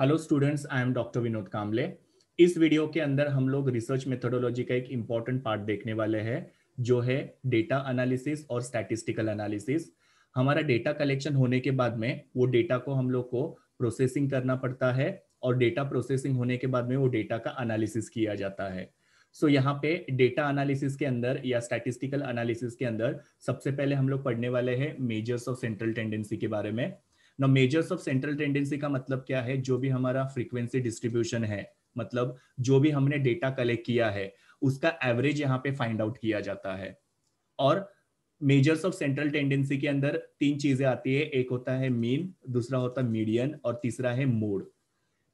hello students I am doctor Vinod Kamle इस video के अंदर हम लोग रिसर्च मेथोडोलॉजी का एक इम्पॉर्टेंट पार्ट देखने वाले हैं जो है डेटा एनालिसिस और स्टैटिस्टिकल एनालिसिस हमारा डेटा कलेक्शन होने के बाद में वो डेटा को हम लोग को प्रोसेसिंग करना पड़ता है और डेटा प्रोसेसिंग होने के बाद में वो डेटा का एनालिसिस किया जाता है सो so, यहाँ पे डेटा एनालिसिस के अंदर या स्टैटिस्टिकल एनालिसिस के अंदर सबसे पहले हम लोग पढ़ने वाले हैं मेजर्स ऑफ सेंट्रल टेंडेंसी के बारे में ना मेजर्स ऑफ सेंट्रल टेंडेंसी का मतलब क्या है जो भी हमारा फ्रीक्वेंसी डिस्ट्रीब्यूशन है मतलब जो भी हमने डेटा कलेक्ट किया है उसका एवरेज यहाँ पे फाइंड आउट किया जाता है और मेजर्स ऑफ सेंट्रल टेंडेंसी के अंदर तीन चीजें आती है एक होता है मीन दूसरा होता है मीडियन और तीसरा है मोड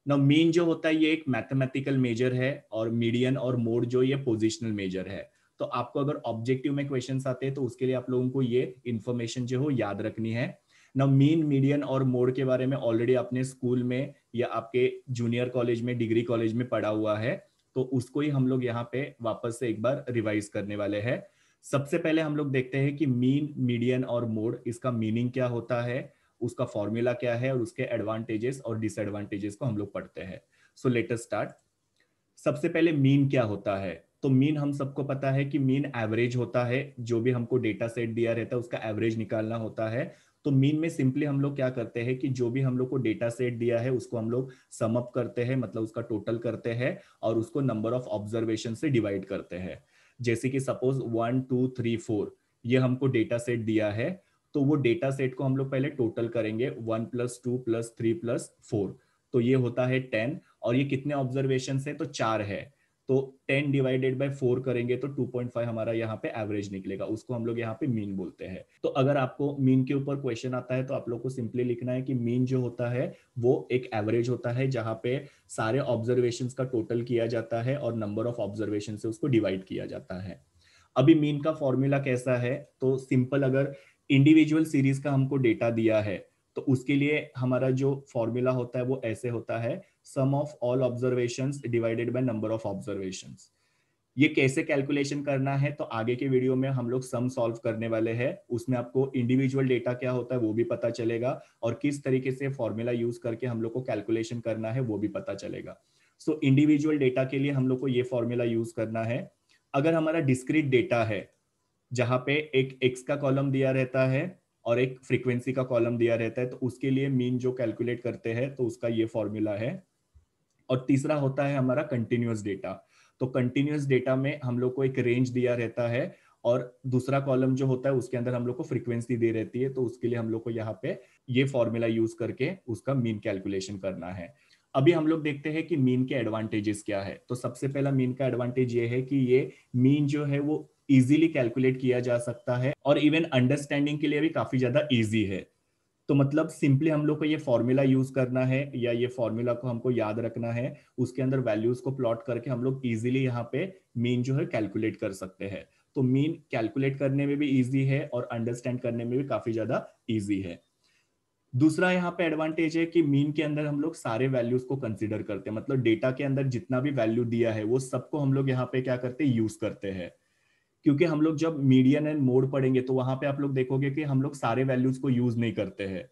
ना मीन जो होता है ये एक मैथमेटिकल मेजर है और मीडियन और मोड जो ये पोजिशनल मेजर है तो आपको अगर ऑब्जेक्टिव में क्वेश्चन आते हैं तो उसके लिए आप लोगों को ये इन्फॉर्मेशन जो हो याद रखनी है ना मीन मीडियन और मोड के बारे में ऑलरेडी आपने स्कूल में या आपके जूनियर कॉलेज में डिग्री कॉलेज में पढ़ा हुआ है तो उसको ही हम लोग यहाँ पे वापस से एक बार रिवाइज करने वाले हैं सबसे पहले हम लोग देखते हैं कि मीन मीडियन और मोड इसका मीनिंग क्या होता है उसका फॉर्मूला क्या है और उसके एडवांटेजेस और डिसएडवांटेजेस को हम लोग पढ़ते हैं सो लेटेस्ट स्टार्ट सबसे पहले मीन क्या होता है तो मीन हम सबको पता है कि मीन एवरेज होता है जो भी हमको डेटा सेट दिया रहता है उसका एवरेज निकालना होता है तो मीन में सिंपली हम लोग क्या करते हैं कि जो भी हम लोग को डेटा सेट दिया है उसको हम लोग समअप करते हैं मतलब उसका टोटल करते हैं और उसको नंबर ऑफ ऑब्जर्वेशन से डिवाइड करते हैं जैसे कि suppose one two three four ये हमको डेटा सेट दिया है तो वो डेटा सेट को हम लोग पहले टोटल करेंगे one plus two plus three plus four तो ये होता है टेन और ये कितने ऑब्जर्वेशन है तो चार है तो टेन डिवाइडेड बाय फोर करेंगे तो टू पॉइंट फाइव हमारा यहाँ पे एवरेज निकलेगा उसको हम लोग यहाँ पे मीन बोलते हैं तो अगर आपको मीन के ऊपर क्वेश्चन आता है तो आप लोग को सिंपली लिखना है कि मीन जो होता है वो एक एवरेज होता है जहां पे सारे ऑब्जर्वेशन का टोटल किया जाता है और नंबर ऑफ ऑब्जर्वेशन से उसको डिवाइड किया जाता है अभी मीन का फॉर्मूला कैसा है तो सिंपल अगर इंडिविजुअल सीरीज का हमको डेटा दिया है तो उसके लिए हमारा जो फॉर्मूला होता है वो ऐसे होता है sum of all observations divided by number of observation ये कैसे कैलकुलेशन करना है तो आगे के वीडियो में हम लोग सम सॉल्व करने वाले हैं उसमें आपको इंडिविजुअल डेटा क्या होता है वो भी पता चलेगा और किस तरीके से फॉर्मूला यूज करके हम लोग को कैलकुलेशन करना है वो भी पता चलेगा सो इंडिविजुअल डेटा के लिए हम लोग को ये फॉर्मूला यूज करना है अगर हमारा डिस्क्रीट डेटा है जहां पे एक एक्स का कॉलम दिया रहता है और एक फ्रिक्वेंसी का कॉलम दिया रहता है तो उसके लिए मीन जो कैलकुलेट करते हैं तो उसका ये फॉर्मूला है और तीसरा होता है हमारा कंटिन्यूस डेटा तो कंटिन्यूस डेटा में हम लोग को एक रेंज दिया रहता है और दूसरा कॉलम जो होता है उसके अंदर हम लोग को फ्रीक्वेंसी दे रहती है तो उसके लिए हम लोग को यहाँ पे ये फॉर्मूला यूज करके उसका मीन कैलकुलेशन करना है अभी हम लोग देखते हैं कि मीन के एडवांटेजेस क्या है तो सबसे पहला मीन का एडवांटेज ये है कि ये मीन जो है वो इजीली कैलकुलेट किया जा सकता है और इवन अंडरस्टैंडिंग के लिए भी काफी ज्यादा इजी है तो मतलब सिंपली हम लोग को ये फॉर्मूला यूज करना है या ये फॉर्मूला को हमको याद रखना है उसके अंदर वैल्यूज को प्लॉट करके हम लोग इजिली यहाँ पे मीन जो है कैलकुलेट कर सकते हैं तो मीन कैलकुलेट करने में भी इजी है और अंडरस्टैंड करने में भी काफी ज्यादा इजी है दूसरा यहाँ पे एडवांटेज है कि मीन के अंदर हम लोग सारे वैल्यूज को कंसिडर करते हैं मतलब डेटा के अंदर जितना भी वैल्यू दिया है वो सबको हम लोग यहाँ पे क्या करते हैं यूज करते हैं क्योंकि हम लोग जब मीडियन एंड मोड पढ़ेंगे तो वहां पे आप लोग देखोगे कि हम लोग सारे वैल्यूज को यूज नहीं करते हैं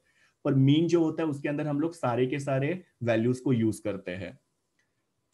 पर मीन जो होता है उसके अंदर हम लोग सारे के सारे वैल्यूज को यूज करते हैं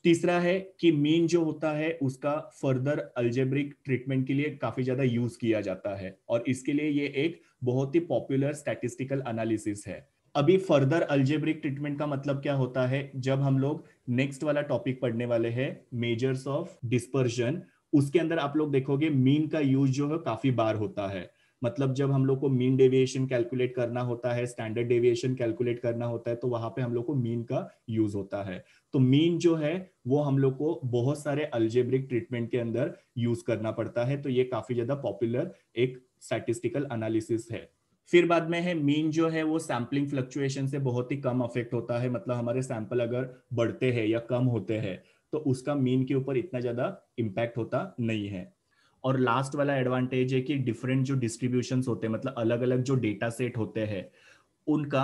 तीसरा है कि मीन जो होता है उसका फर्दर अल्जेब्रिक ट्रीटमेंट के लिए काफी ज्यादा यूज किया जाता है और इसके लिए ये एक बहुत ही पॉपुलर स्टैटिस्टिकल एनालिसिस है अभी फर्दर अल्जेब्रिक ट्रीटमेंट का मतलब क्या होता है जब हम लोग नेक्स्ट वाला टॉपिक पढ़ने वाले हैं मेजर्स ऑफ डिस्पर्जन उसके अंदर आप लोग देखोगे मीन का यूज जो है काफी बार होता है मतलब जब हम लोग को मीन डेविएशन कैलकुलेट करना होता है स्टैंडर्ड डेविएशन कैलकुलेट करना होता है तो वहां पे हम लोग को मीन का यूज होता है तो मीन जो है वो हम लोग को बहुत सारे अल्जेब्रिक ट्रीटमेंट के अंदर यूज करना पड़ता है तो ये काफी ज्यादा पॉपुलर एक स्टैटिस्टिकल एनालिसिस है फिर बाद में है मीन जो है वो सैम्पलिंग फ्लक्चुएशन से बहुत ही कम अफेक्ट होता है मतलब हमारे सैंपल अगर बढ़ते हैं या कम होते हैं तो उसका मीन के ऊपर इतना ज्यादा इम्पैक्ट होता नहीं है और लास्ट वाला एडवांटेज है कि डिफरेंट जो डिस्ट्रीब्यूशन होते हैं मतलब अलग अलग जो डेटा सेट होते हैं उनका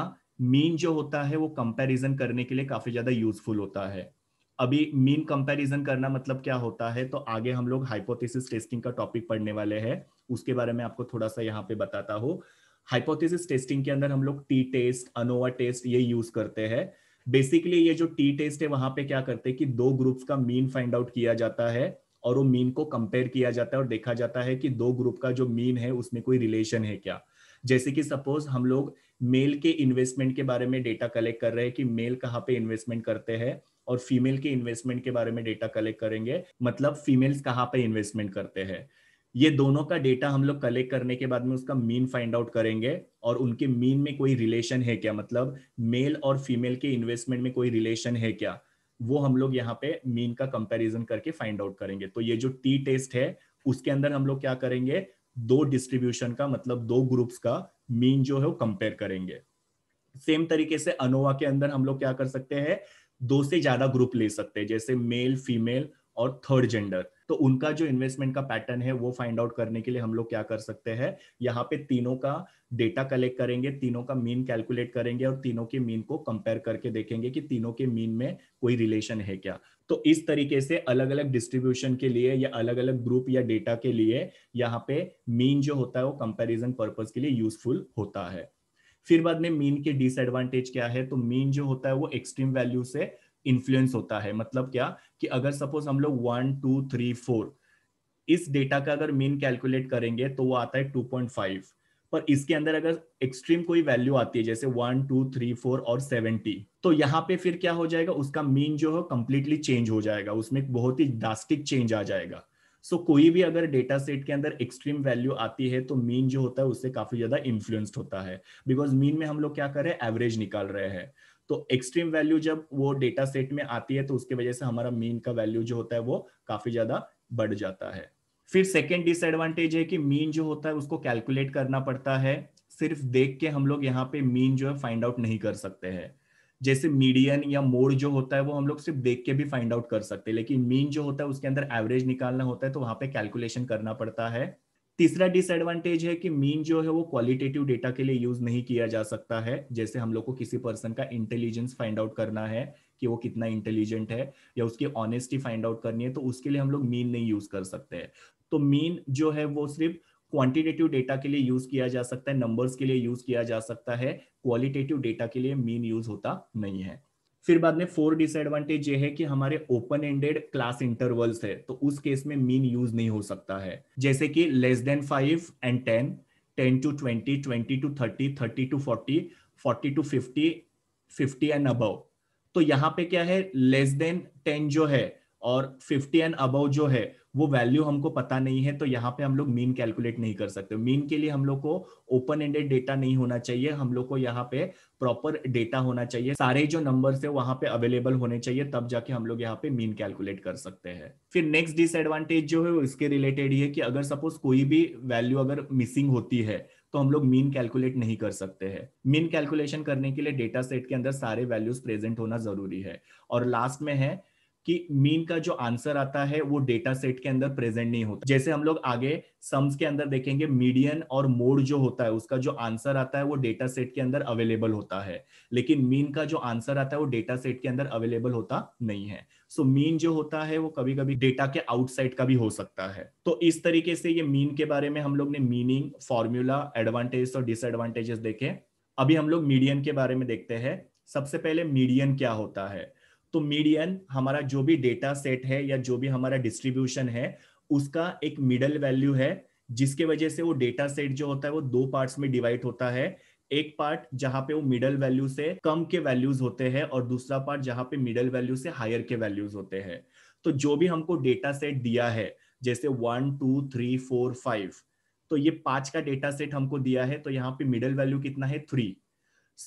मीन जो होता है वो कंपैरिजन करने के लिए काफी ज्यादा यूजफुल होता है अभी मीन कंपैरिजन करना मतलब क्या होता है तो आगे हम लोग हाइपोथेसिस टेस्टिंग का टॉपिक पढ़ने वाले हैं उसके बारे में आपको थोड़ा सा यहाँ पे बताता हूँ हाइपोथेसिस टेस्टिंग के अंदर हम लोग टी टेस्ट अनोवा टेस्ट ये यूज करते हैं बेसिकली ये जो टी टेस्ट है वहां पे क्या करते हैं कि दो ग्रुप्स का मीन फाइंड आउट किया जाता है और वो मीन को कंपेयर किया जाता है और देखा जाता है कि दो ग्रुप का जो मीन है उसमें कोई रिलेशन है क्या जैसे कि सपोज हम लोग मेल के इन्वेस्टमेंट के बारे में डेटा कलेक्ट कर रहे हैं कि मेल कहाँ पे इन्वेस्टमेंट करते हैं और फीमेल के इन्वेस्टमेंट के बारे में डेटा कलेक्ट करेंगे मतलब फीमेल्स कहाँ पे इन्वेस्टमेंट करते हैं ये दोनों का डेटा हम लोग कलेक्ट करने के बाद में उसका मीन फाइंड आउट करेंगे और उनके मीन में कोई रिलेशन है क्या मतलब मेल और फीमेल के इन्वेस्टमेंट में कोई रिलेशन है क्या वो हम लोग यहाँ पे मीन का कंपैरिजन करके फाइंड आउट करेंगे तो ये जो टी टेस्ट है उसके अंदर हम लोग क्या करेंगे दो डिस्ट्रीब्यूशन का मतलब दो ग्रुप्स का मीन जो है वो कंपेयर करेंगे सेम तरीके से अनोवा के अंदर हम लोग क्या कर सकते हैं दो से ज्यादा ग्रुप ले सकते हैं जैसे मेल फीमेल और थर्ड जेंडर तो उनका जो इन्वेस्टमेंट का पैटर्न है वो फाइंड आउट करने के लिए हम लोग क्या कर सकते हैं यहाँ पे तीनों का डेटा कलेक्ट करेंगे तीनों का मीन कैलकुलेट करेंगे और तीनों के मीन को कंपेयर करके देखेंगे कि तीनों के मीन में कोई रिलेशन है क्या तो इस तरीके से अलग अलग डिस्ट्रीब्यूशन के लिए या अलग अलग ग्रुप या डेटा के लिए यहाँ पे मीन जो होता है वो कंपेरिजन पर्पज के लिए यूजफुल होता है फिर बाद में मीन के डिसएडवांटेज क्या है तो मीन जो होता है वो एक्सट्रीम वैल्यू से इन्फ्लुएंस होता है मतलब क्या कि अगर सपोज हम लोग वन टू थ्री फोर इस डेटा का अगर मीन कैलकुलेट करेंगे तो वो आता है टू पॉइंट फाइव पर इसके अंदर अगर एक्सट्रीम कोई वैल्यू आती है जैसे वन टू थ्री फोर और सेवेंटी तो यहाँ पे फिर क्या हो जाएगा उसका मीन जो है कंप्लीटली चेंज हो जाएगा उसमें बहुत ही डास्टिक चेंज आ जाएगा सो so, कोई भी अगर डेटा सेट के अंदर एक्सट्रीम वैल्यू आती है तो मीन जो होता है उससे काफी ज्यादा इन्फ्लुएंस्ड होता है बिकॉज मीन में हम लोग क्या कर रहे हैं एवरेज निकाल रहे हैं तो एक्सट्रीम वैल्यू जब वो डेटा सेट में आती है तो उसके वजह से हमारा मीन का वैल्यू जो होता है वो काफी ज्यादा बढ़ जाता है फिर सेकेंड डिसएडवांटेज है कि मीन जो होता है उसको कैलकुलेट करना पड़ता है सिर्फ देख के हम लोग यहाँ पे मीन जो है फाइंड आउट नहीं कर सकते हैं जैसे मीडियन या मोड जो होता है वो हम लोग सिर्फ देख के भी फाइंड आउट कर सकते हैं लेकिन मीन जो होता है उसके अंदर एवरेज निकालना होता है तो वहां पे कैलकुलेशन करना पड़ता है तीसरा डिसएडवांटेज है कि मीन जो है वो क्वालिटेटिव डेटा के लिए यूज नहीं किया जा सकता है जैसे हम लोग को किसी पर्सन का इंटेलिजेंस फाइंड आउट करना है कि वो कितना इंटेलिजेंट है या उसकी ऑनेस्टी फाइंड आउट करनी है तो उसके लिए हम लोग मीन नहीं यूज कर सकते हैं तो मीन जो है वो सिर्फ क्वांटिटेटिव डेटा के लिए यूज किया जा सकता है नंबर्स के लिए यूज किया जा सकता है क्वालिटेटिव डेटा के लिए मीन यूज होता नहीं है फिर बाद में फोर डिसएडवांटेज ये है कि हमारे ओपन एंडेड क्लास इंटरवल्स है तो उस केस में मीन यूज नहीं हो सकता है जैसे कि less than five and ten ten to twenty twenty to thirty thirty to forty forty to fifty fifty and above तो यहाँ पे क्या है लेस देन टेन जो है और 50 एंड अबव जो है वो वैल्यू हमको पता नहीं है तो यहाँ पे हम लोग मीन कैलकुलेट नहीं कर सकते मीन के लिए हम लोग को ओपन एंडेड डेटा नहीं होना चाहिए हम लोग को यहाँ पे प्रॉपर डेटा होना चाहिए सारे जो नंबर है वहां पे अवेलेबल होने चाहिए तब जाके हम लोग यहाँ पे मीन कैलकुलेट कर सकते हैं फिर नेक्स्ट डिसएडवांटेज जो है वो इसके रिलेटेड ही है कि अगर सपोज कोई भी वैल्यू अगर मिसिंग होती है तो हम लोग मीन कैलकुलेट नहीं कर सकते हैं मीन कैलकुलेशन करने के लिए डेटा सेट के अंदर सारे वैल्यूज प्रेजेंट होना जरूरी है और लास्ट में है कि मीन का जो आंसर आता है वो डेटा सेट के अंदर प्रेजेंट नहीं होता जैसे हम लोग आगे सम्स के अंदर देखेंगे मीडियन और मोड जो होता है उसका जो आंसर आता है वो डेटा सेट के अंदर अवेलेबल होता है लेकिन मीन का जो आंसर आता है वो डेटा सेट के अंदर अवेलेबल होता नहीं है सो so, मीन जो होता है वो कभी कभी डेटा के आउटसाइड का भी हो सकता है तो इस तरीके से ये मीन के बारे में हम लोग ने मीनिंग फॉर्मूला एडवांटेज और डिसएडवांटेजेस देखे अभी हम लोग मीडियन के बारे में देखते हैं सबसे पहले मीडियन क्या होता है तो मीडियन हमारा जो भी डेटा सेट है या जो भी हमारा डिस्ट्रीब्यूशन है उसका एक मिडल वैल्यू है जिसके वजह से वो डेटा सेट जो होता है वो दो पार्ट्स में डिवाइड होता है एक पार्ट जहां पे वो मिडल वैल्यू से कम के वैल्यूज होते हैं और दूसरा पार्ट जहां पे मिडल वैल्यू से हायर के वैल्यूज होते हैं तो जो भी हमको डेटा सेट दिया है जैसे one two three four five तो ये पांच का डेटा सेट हमको दिया है तो यहाँ पे मिडल वैल्यू कितना है थ्री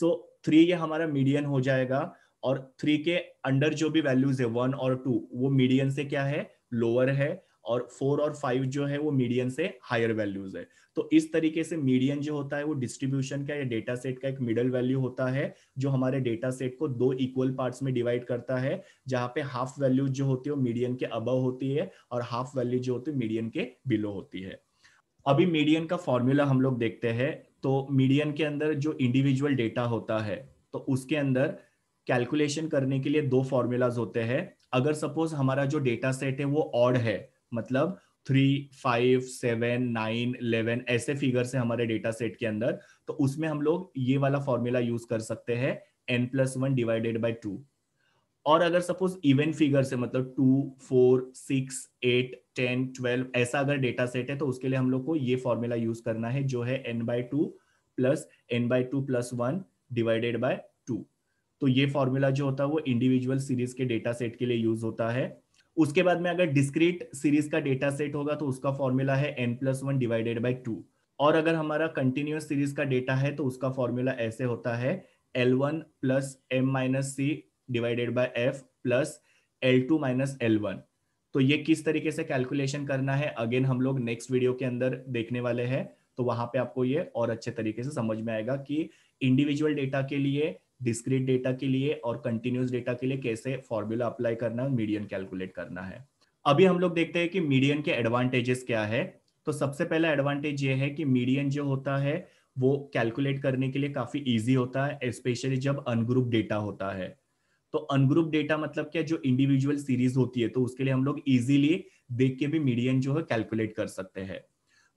सो थ्री ये हमारा मीडियन हो जाएगा और थ्री के अंडर जो भी वैल्यूज है वन और टू वो मीडियम से क्या है लोअर है और फोर और फाइव जो है वो मीडियम से हायर वैल्यूज है तो इस तरीके से मीडियम जो होता है वो डिस्ट्रीब्यूशन का या डेटा सेट का एक मिडल वैल्यू होता है जो हमारे डेटा सेट को दो इक्वल पार्ट्स में डिवाइड करता है जहां पे हाफ वैल्यू जो होती है वो के अब होती है और हाफ वैल्यू जो होती है मीडियम के बिलो होती है अभी मीडियम का फॉर्मूला हम लोग देखते हैं तो मीडियम के अंदर जो इंडिविजुअल डेटा होता है तो उसके अंदर कैलकुलेशन करने के लिए दो फॉर्मूलाज होते हैं अगर सपोज हमारा जो डेटा सेट है वो ऑड है मतलब three five seven nine eleven ऐसे फिगर से हमारे डेटा सेट के अंदर तो उसमें हम लोग ये वाला फॉर्मूला यूज कर सकते हैं N plus one divided by two और अगर सपोज इवन फिगर से मतलब two four six eight ten twelve ऐसा अगर डेटा सेट है तो उसके लिए हम लोग को ये फॉर्मूला यूज करना है जो है N by two plus N by two plus one divided by two तो ये फॉर्मूला जो होता है वो इंडिविजुअल सीरीज के डेटा सेट के लिए यूज होता है उसके बाद में अगर डिस्क्रीट सीरीज का डेटा सेट होगा तो उसका फॉर्मूला है N plus one divided by two और अगर हमारा कंटिन्यूस सीरीज का डेटा है तो उसका फॉर्मूला ऐसे होता है L one plus M minus C divided by F plus L two minus L one तो ये किस तरीके से कैलकुलेशन करना है अगेन हम लोग नेक्स्ट वीडियो के अंदर देखने वाले हैं तो वहां पे आपको ये और अच्छे तरीके से समझ में आएगा कि इंडिविजुअल डेटा के लिए डिस्क्रीट डेटा के लिए और कंटिन्यूस डेटा के लिए कैसे फॉर्मूला अप्लाई करना है मीडियन कैलकुलेट करना है अभी हम लोग देखते हैं कि मीडियन के एडवांटेजेस क्या है तो सबसे पहला एडवांटेज ये है कि मीडियन जो होता है वो कैलकुलेट करने के लिए काफी इजी होता है स्पेशली जब अनग्रुप डेटा होता है तो अनग्रुप डेटा मतलब क्या जो इंडिविजुअल सीरीज होती है तो उसके लिए हम लोग इजीली देख के भी मीडियन जो है कैलकुलेट कर सकते हैं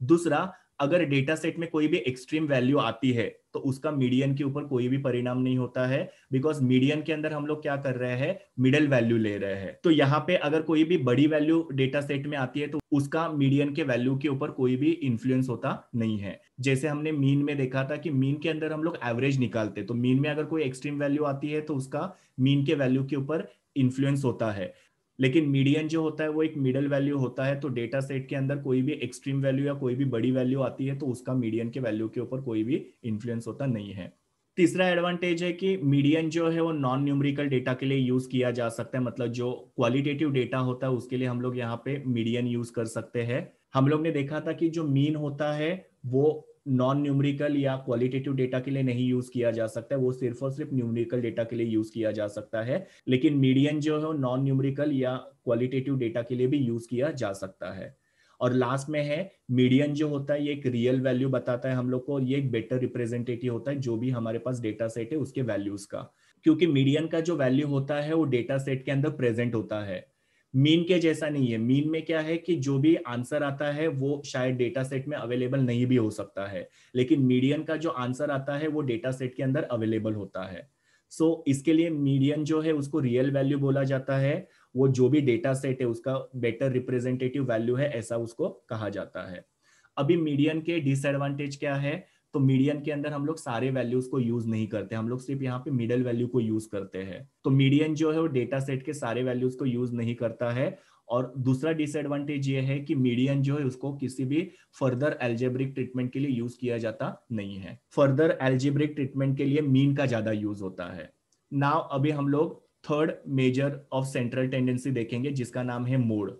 दूसरा अगर डेटा सेट में कोई भी एक्सट्रीम वैल्यू आती है तो उसका मीडियन के ऊपर कोई भी परिणाम नहीं होता है बिकॉज मीडियन के अंदर हम लोग क्या कर रहे हैं मिडल वैल्यू ले रहे हैं तो यहाँ पे अगर कोई भी बड़ी वैल्यू डेटा सेट में आती है तो उसका मीडियन के वैल्यू के ऊपर कोई भी इन्फ्लुएंस होता नहीं है जैसे हमने मीन में देखा था कि मीन के अंदर हम लोग एवरेज निकालते तो मीन में अगर कोई एक्सट्रीम वैल्यू आती है तो उसका मीन के वैल्यू के ऊपर इन्फ्लुएंस होता है लेकिन मीडियन जो होता है वो एक मिडल वैल्यू होता है तो डेटा सेट के अंदर कोई भी एक्सट्रीम वैल्यू या कोई भी बड़ी वैल्यू आती है तो उसका मीडियन के वैल्यू के ऊपर कोई भी इन्फ्लुएंस होता नहीं है तीसरा एडवांटेज है कि मीडियन जो है वो नॉन न्यूमरिकल डेटा के लिए यूज किया जा सकता है मतलब जो क्वालिटेटिव डेटा होता है उसके लिए हम लोग यहाँ पे मीडियन यूज कर सकते हैं हम लोग ने देखा था कि जो मीन होता है वो नॉन न्यूमरिकल या क्वालिटेटिव डेटा के लिए नहीं यूज किया जा सकता है वो सिर्फ और सिर्फ न्यूमरिकल डेटा के लिए यूज किया जा सकता है लेकिन मीडियन जो है नॉन न्यूमरिकल या क्वालिटेटिव डेटा के लिए भी यूज किया जा सकता है और लास्ट में है मीडियन जो होता है ये एक रियल वैल्यू बताता है हम लोग को ये एक बेटर रिप्रेजेंटेटिव होता है जो भी हमारे पास डेटा सेट है उसके वैल्यूज का क्योंकि मीडियन का जो वैल्यू होता है वो डेटा सेट के अंदर प्रेजेंट होता है मीन के जैसा नहीं है मीन में क्या है कि जो भी आंसर आता है वो शायद डेटा सेट में अवेलेबल नहीं भी हो सकता है लेकिन मीडियन का जो आंसर आता है वो डेटा सेट के अंदर अवेलेबल होता है सो so, इसके लिए मीडियन जो है उसको रियल वैल्यू बोला जाता है वो जो भी डेटा सेट है उसका बेटर रिप्रेजेंटेटिव वैल्यू है ऐसा उसको कहा जाता है अभी मीडियन के डिसएडवांटेज क्या है तो मीडियन के अंदर हम लोग सारे वैल्यूज को यूज नहीं करते हम लोग सिर्फ यहाँ पे मिडल वैल्यू को यूज करते हैं तो मीडियन जो है वो डेटा सेट के सारे वैल्यूज को यूज नहीं करता है और दूसरा डिसएडवांटेज ये है कि मीडियन जो है उसको किसी भी फर्दर एल्जेब्रिक ट्रीटमेंट के लिए यूज किया जाता नहीं है फर्दर एल्जेब्रिक ट्रीटमेंट के लिए मीन का ज्यादा यूज होता है नाव अभी हम लोग third measure of central tendency देखेंगे जिसका नाम है मोड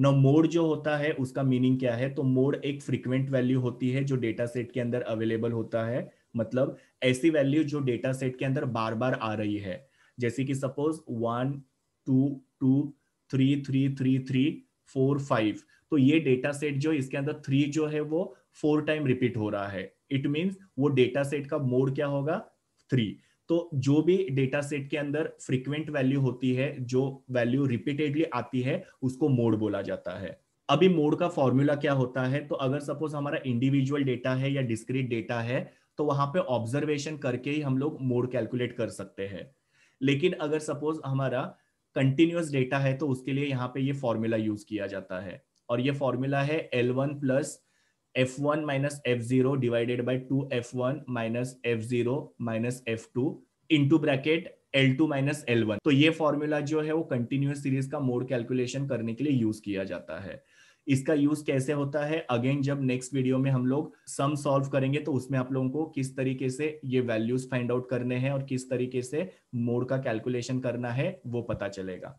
ना मोड जो होता है उसका मीनिंग क्या है तो मोड एक फ्रिक्वेंट वैल्यू होती है जो डेटा सेट के अंदर अवेलेबल होता है मतलब ऐसी वैल्यू जो डेटा सेट के अंदर बार बार आ रही है जैसे कि suppose one two two three three three three four five तो ये डेटा सेट जो इसके अंदर थ्री जो है वो फोर टाइम रिपीट हो रहा है इट मीन्स वो डेटा सेट का मोड क्या होगा थ्री तो जो भी डेटा सेट के अंदर फ्रीक्वेंट वैल्यू होती है जो वैल्यू रिपीटेडली आती है उसको मोड बोला जाता है अभी मोड का फॉर्मूला क्या होता है तो अगर सपोज हमारा इंडिविजुअल डेटा है या डिस्क्रीट डेटा है तो वहां पे ऑब्जर्वेशन करके ही हम लोग मोड कैलकुलेट कर सकते हैं लेकिन अगर सपोज हमारा कंटिन्यूस डेटा है तो उसके लिए यहाँ पे ये फॉर्मूला यूज किया जाता है और ये फॉर्मूला है L one plus f1 minus f0 divided by 2f1 minus f0 minus f2 into bracket L2 minus L1 तो ये फॉर्मूला जो है वो कंटिन्यूस सीरीज का मोड कैलकुलेशन करने के लिए यूज किया जाता है इसका यूज कैसे होता है अगेन जब नेक्स्ट वीडियो में हम लोग सम सॉल्व करेंगे तो उसमें आप लोगों को किस तरीके से ये वैल्यूज फाइंड आउट करने हैं और किस तरीके से मोड का कैलकुलेशन करना है वो पता चलेगा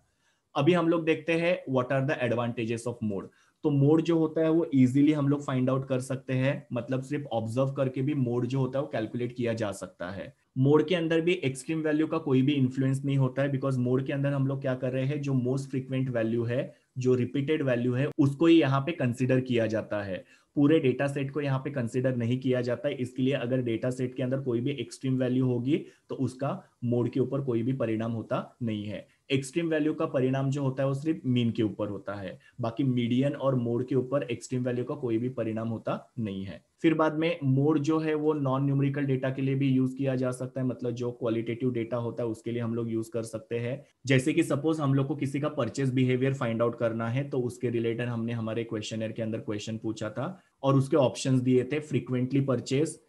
अभी हम लोग देखते हैं what are the advantages of mode तो मोड जो होता है वो इजीली हम लोग फाइंड आउट कर सकते हैं मतलब सिर्फ ऑब्जर्व करके भी मोड जो होता है वो कैलकुलेट किया जा सकता है मोड के अंदर भी एक्सट्रीम वैल्यू का कोई भी इन्फ्लुएंस नहीं होता है बिकॉज मोड के अंदर हम लोग क्या कर रहे हैं जो मोस्ट फ्रिक्वेंट वैल्यू है जो रिपीटेड वैल्यू है उसको ही यहाँ पे कंसिडर किया जाता है पूरे डेटा सेट को यहाँ पे कंसिडर नहीं किया जाता है इसके लिए अगर डेटा सेट के अंदर कोई भी एक्सट्रीम वैल्यू होगी तो उसका मोड के ऊपर कोई भी परिणाम होता नहीं है एक्सट्रीम वैल्यू का परिणाम जो होता है वो सिर्फ मीन के ऊपर होता है बाकी मीडियन और मोड के ऊपर एक्सट्रीम वैल्यू का कोई भी परिणाम होता नहीं है फिर बाद में मोड जो है वो नॉन न्यूमरिकल डेटा के लिए भी यूज किया जा सकता है मतलब जो क्वालिटेटिव डेटा होता है उसके लिए हम लोग यूज कर सकते हैं जैसे कि सपोज हम लोग को किसी का परचेस बिहेवियर फाइंड आउट करना है तो उसके रिलेटेड हमने हमारे क्वेश्चन के अंदर क्वेश्चन पूछा था और उसके ऑप्शन दिए थे frequently purchase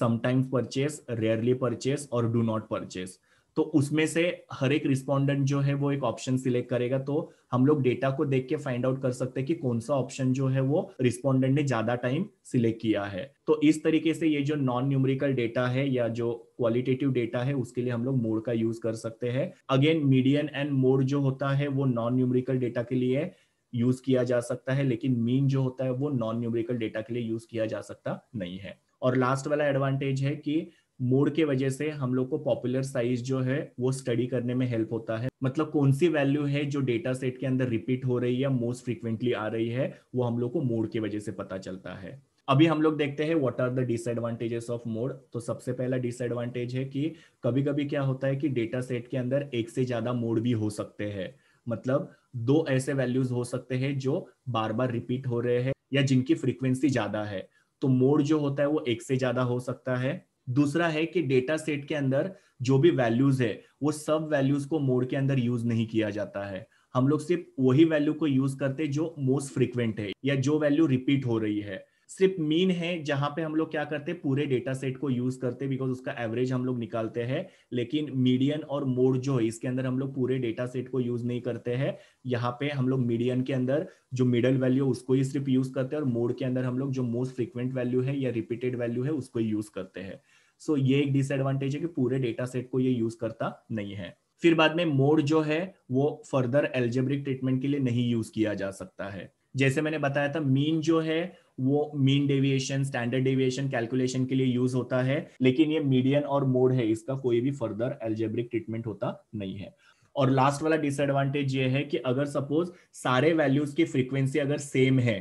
sometimes purchase rarely purchase और डू नॉट परचेस तो उसमें से हर एक रिस्पोंडेंट जो है वो एक ऑप्शन सिलेक्ट करेगा तो हम लोग डेटा को देख के फाइंड आउट कर सकते हैं कि कौन सा ऑप्शन जो है वो रिस्पोंडेंट ने ज्यादा टाइम सिलेक्ट किया है तो इस तरीके से ये जो नॉन न्यूमरिकल डेटा है या जो क्वालिटेटिव डेटा है उसके लिए हम लोग मोड का यूज कर सकते हैं अगेन मीडियन एंड मोड जो होता है वो नॉन न्यूमरिकल डेटा के लिए यूज किया जा सकता है लेकिन मीन जो होता है वो नॉन न्यूमरिकल डेटा के लिए यूज किया जा सकता नहीं है और लास्ट वाला एडवांटेज है कि मोड के वजह से हम लोग को पॉपुलर साइज जो है वो स्टडी करने में हेल्प होता है मतलब कौन सी वैल्यू है जो डेटा सेट के अंदर रिपीट हो रही है मोस्ट फ्रीक्वेंटली आ रही है वो हम लोग को मोड की वजह से पता चलता है अभी हम लोग देखते हैं what are the disadvantages of mode तो सबसे पहला डिसएडवांटेज है कि कभी कभी क्या होता है कि डेटा सेट के अंदर एक से ज्यादा मोड भी हो सकते हैं मतलब दो ऐसे वैल्यूज हो सकते हैं जो बार बार रिपीट हो रहे हैं या जिनकी फ्रीक्वेंसी ज्यादा है तो मोड जो होता है वो एक से ज्यादा हो सकता है दूसरा है कि डेटा सेट के अंदर जो भी वैल्यूज है वो सब वैल्यूज को मोड के अंदर यूज नहीं किया जाता है हम लोग सिर्फ वही वैल्यू को यूज करते हैं जो मोस्ट फ्रिक्वेंट है या जो वैल्यू रिपीट हो रही है सिर्फ मीन है जहां पे हम लोग क्या करते हैं पूरे डेटा सेट को यूज करते हैं बिकॉज उसका एवरेज हम लोग निकालते हैं लेकिन मीडियन और मोड जो है इसके अंदर हम लोग पूरे डेटा सेट को यूज नहीं करते हैं यहाँ पे हम लोग मीडियन के अंदर जो मिडल वैल्यू उसको ही सिर्फ यूज करते हैं और मोड के अंदर हम लोग जो मोस्ट फ्रिक्वेंट वैल्यू है या रिपीटेड वैल्यू है उसको यूज करते हैं सो so, ये एक डिसएडवांटेज है कि पूरे डेटा सेट को ये यूज करता नहीं है फिर बाद में मोड जो है वो फर्दर एल्जेब्रिक ट्रीटमेंट के लिए नहीं यूज किया जा सकता है जैसे मैंने बताया था मीन जो है वो mean deviation standard deviation calculation के लिए यूज होता है लेकिन ये मीडियन और मोड है इसका कोई भी फर्दर एल्जेब्रिक ट्रीटमेंट होता नहीं है और लास्ट वाला डिसएडवांटेज ये है कि अगर सपोज सारे वैल्यूज की फ्रीक्वेंसी अगर सेम है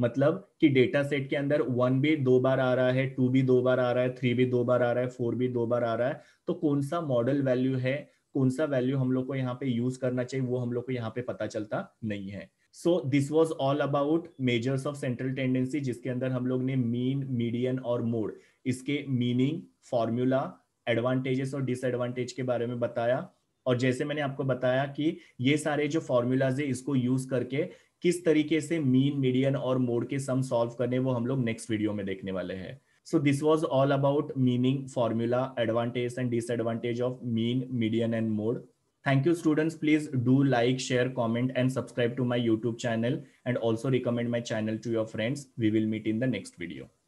मतलब कि डेटा सेट के अंदर वन भी दो बार आ रहा है टू भी दो बार आ रहा है थ्री भी दो बार आ रहा है फोर भी दो बार आ रहा है तो कौन सा मॉडल वैल्यू है कौन सा वैल्यू हम लोग को यहाँ पे यूज करना चाहिए वो हम लोग को यहाँ पे पता चलता नहीं है so this was all about measures of central tendency जिसके अंदर हम लोग ने मीन मीडियन और मोड इसके मीनिंग फॉर्मूला एडवांटेजेस और डिसएडवांटेज के बारे में बताया और जैसे मैंने आपको बताया कि ये सारे जो फॉर्मूलाज है इसको यूज करके किस तरीके से मीन मीडियन और मोड के सम सॉल्व करने वो हम लोग नेक्स्ट वीडियो में देखने वाले हैं so this was all about meaning formula advantage and disadvantage of mean median and mode thank you students please do like share comment and subscribe to my YouTube channel and also recommend my channel to your friends we will meet in the next video